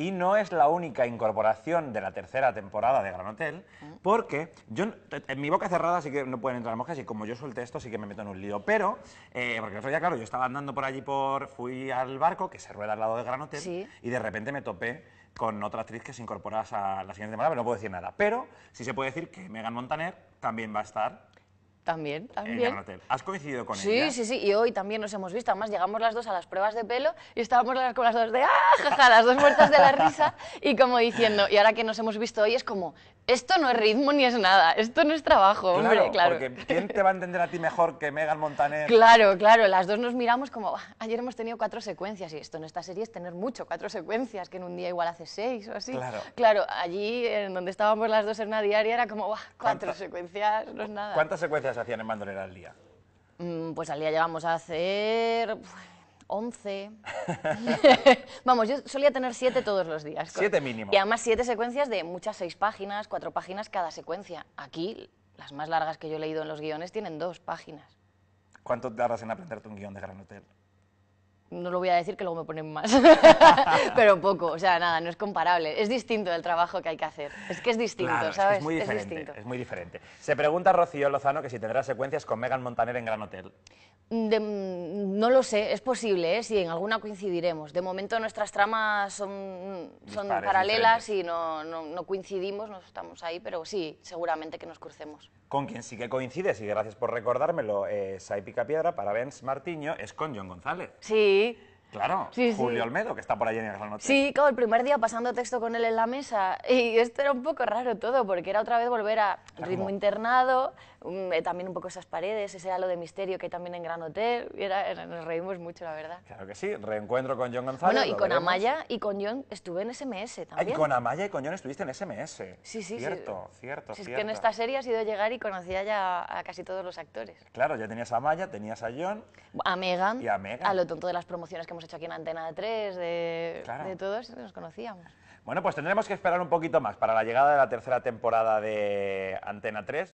Y no es la única incorporación de la tercera temporada de Gran Hotel, porque yo, en mi boca cerrada sí que no pueden entrar moscas y como yo suelte esto sí que me meto en un lío. Pero, eh, porque el otro claro, yo estaba andando por allí, por fui al barco, que se rueda al lado de Gran Hotel, y de repente me topé con otra actriz que se incorpora a la siguiente temporada, pero no puedo decir nada. Pero sí se puede decir que Megan Montaner también va a estar también, también. ¿Has coincidido con sí, Sí, sí, sí. Y hoy también nos hemos visto. Además, llegamos las dos a las pruebas de pelo y estábamos con las dos de ¡ah! las dos muertas de la risa. Y como diciendo, y ahora que nos hemos visto hoy es como, esto no es ritmo ni es nada. Esto no es trabajo, claro, hombre, claro. ¿quién te va a entender a ti mejor que Megan Montaner? Claro, claro. Las dos nos miramos como, ayer hemos tenido cuatro secuencias y esto en esta serie es tener mucho, cuatro secuencias, que en un día igual hace seis o así. Claro. allí en donde estábamos las dos en una diaria era como, Cuatro secuencias, no es nada. ¿Cuántas secuencias hacían en Bandolera al día? Mm, pues al día llegamos a hacer 11. Vamos, yo solía tener 7 todos los días. 7 mínimo. Y además 7 secuencias de muchas 6 páginas, 4 páginas cada secuencia. Aquí, las más largas que yo he leído en los guiones tienen 2 páginas. ¿Cuánto tardas en aprenderte un guión de Gran Hotel? no lo voy a decir que luego me ponen más, pero poco, o sea, nada, no es comparable, es distinto el trabajo que hay que hacer, es que es distinto, ¿sabes? Es, muy diferente, es, distinto. muy diferente. Se pregunta Rocío Lozano que si tendrá secuencias con Megan Montaner en Gran Hotel. no lo sé, es posible, ¿eh? si en alguna coincidiremos. De momento nuestras tramas son, son paralelas y no, coincidimos, no estamos ahí, pero sí, seguramente que nos crucemos. Con quien sí que coincides, y gracias por recordármelo, es Piedra parabéns para Benz Martiño, es con John González. Sí, me Claro, Julio Almedo, Olmedo, que está por allí en Gran Hotel. Sí, claro, el primer día pasando texto con él en la mesa. Y esto era un poco raro todo, porque era otra vez volver a ritmo internado, mm, eh, también un poco esas paredes, ese halo de misterio que hay también en Gran Hotel. era, nos reímos mucho, la verdad. Claro que sí, reencuentro con John González. Bueno, y con Amaya y con John estuve en SMS también. Ay, con Amaya y con John estuviste en SMS. Sí, sí, cierto, sí. Cierto, sí, Es que en esta serie ido a llegar y conocía ya a casi todos los actores. Claro, ya tenías a Amaya, tenías a John. A Megan. Y a Megan. lo tonto de las promociones que hemos hemos hecho aquí en Antena 3, de, todos de todos, nos conocíamos. Bueno, pues tendremos que esperar un poquito más para la llegada de la tercera temporada de Antena 3.